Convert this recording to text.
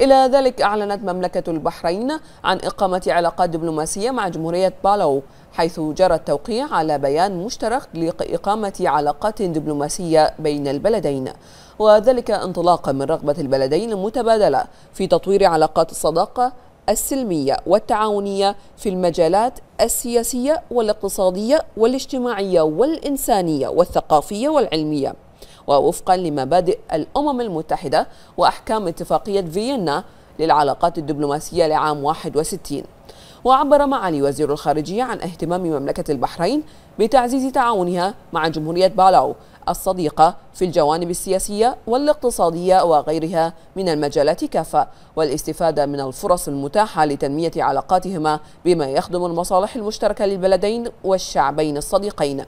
إلى ذلك أعلنت مملكة البحرين عن إقامة علاقات دبلوماسية مع جمهورية بالاو حيث جرى التوقيع على بيان مشترك لإقامة علاقات دبلوماسية بين البلدين وذلك انطلاقا من رغبة البلدين المتبادلة في تطوير علاقات الصداقة السلمية والتعاونية في المجالات السياسية والاقتصادية والاجتماعية والإنسانية والثقافية والعلمية ووفقا لمبادئ الأمم المتحدة وأحكام اتفاقية فيينا للعلاقات الدبلوماسية لعام 61 وعبر معالي وزير الخارجية عن اهتمام مملكة البحرين بتعزيز تعاونها مع جمهورية بالاو الصديقة في الجوانب السياسية والاقتصادية وغيرها من المجالات كافة والاستفادة من الفرص المتاحة لتنمية علاقاتهما بما يخدم المصالح المشتركة للبلدين والشعبين الصديقين